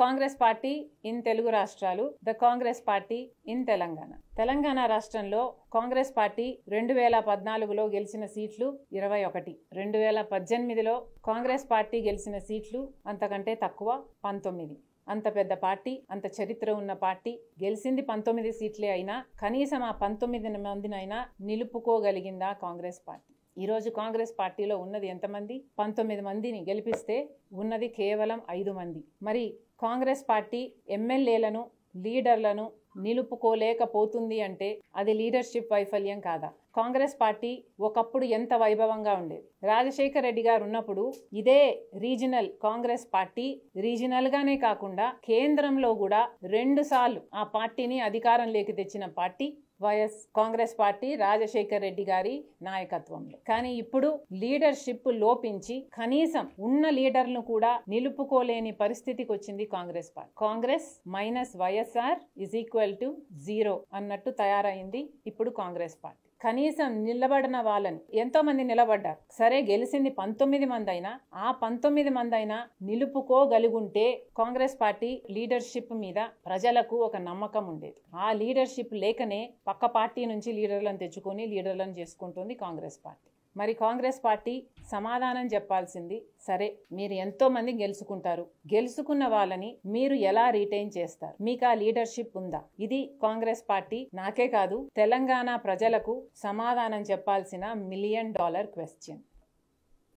Congress party in Telugu రాష్ట్రాలు the Congress party in Telangana Telangana రాష్ట్రంలో Congress party రెండు వేల పద్నాలుగులో గెలిచిన సీట్లు ఇరవై ఒకటి రెండు వేల పద్దెనిమిదిలో కాంగ్రెస్ పార్టీ గెలిచిన సీట్లు అంతకంటే తక్కువ పంతొమ్మిది అంత పెద్ద పార్టీ అంత చరిత్ర ఉన్న పార్టీ గెలిచింది పంతొమ్మిది సీట్లే అయినా కనీసం ఆ పంతొమ్మిది మందినైనా నిలుపుకోగలిగిందా కాంగ్రెస్ పార్టీ ఈరోజు కాంగ్రెస్ పార్టీలో ఉన్నది ఎంతమంది పంతొమ్మిది మందిని గెలిపిస్తే ఉన్నది కేవలం ఐదు మంది మరి కాంగ్రెస్ పార్టీ ఎమ్మెల్యేలను లీడర్లను నిలుపుకోలేకపోతుంది అంటే అది లీడర్షిప్ వైఫల్యం కాదా కాంగ్రెస్ పార్టీ ఒకప్పుడు ఎంత వైభవంగా ఉండేది రాజశేఖర రెడ్డి గారు ఉన్నప్పుడు ఇదే రీజనల్ కాంగ్రెస్ పార్టీ రీజనల్ గానే కాకుండా కేంద్రంలో కూడా రెండు సార్లు ఆ పార్టీని అధికారంలోకి తెచ్చిన పార్టీ వైఎస్ కాంగ్రెస్ పార్టీ రాజశేఖర్ రెడ్డి గారి నాయకత్వంలో కానీ ఇప్పుడు లీడర్షిప్ లోపించి కనీసం ఉన్న లీడర్ను కూడా నిలుపుకోలేని పరిస్థితికి వచ్చింది Congress party Congress minus YSR is equal to zero అన్నట్టు తయారైంది ఇప్పుడు కాంగ్రెస్ పార్టీ కనీసం నిలబడిన వాళ్ళని ఎంతోమంది నిలబడ్డారు సరే గెలిచింది పంతొమ్మిది మంది అయినా ఆ పంతొమ్మిది మంది అయినా నిలుపుకోగలుగుంటే కాంగ్రెస్ పార్టీ లీడర్షిప్ మీద ప్రజలకు ఒక నమ్మకం ఉండేది ఆ లీడర్షిప్ లేకనే పక్క పార్టీ నుంచి లీడర్లను తెచ్చుకొని లీడర్లను చేసుకుంటుంది కాంగ్రెస్ పార్టీ మరి కాంగ్రెస్ పార్టీ సమాధానం చెప్పాల్సింది సరే మీరు ఎంతో మంది గెలుచుకుంటారు గెలుచుకున్న వాళ్ళని మీరు ఎలా రీటైన్ చేస్తారు మీకు ఆ లీడర్షిప్ ఉందా ఇది కాంగ్రెస్ పార్టీ నాకే కాదు తెలంగాణ ప్రజలకు సమాధానం చెప్పాల్సిన మిలియన్ డాలర్ క్వశ్చన్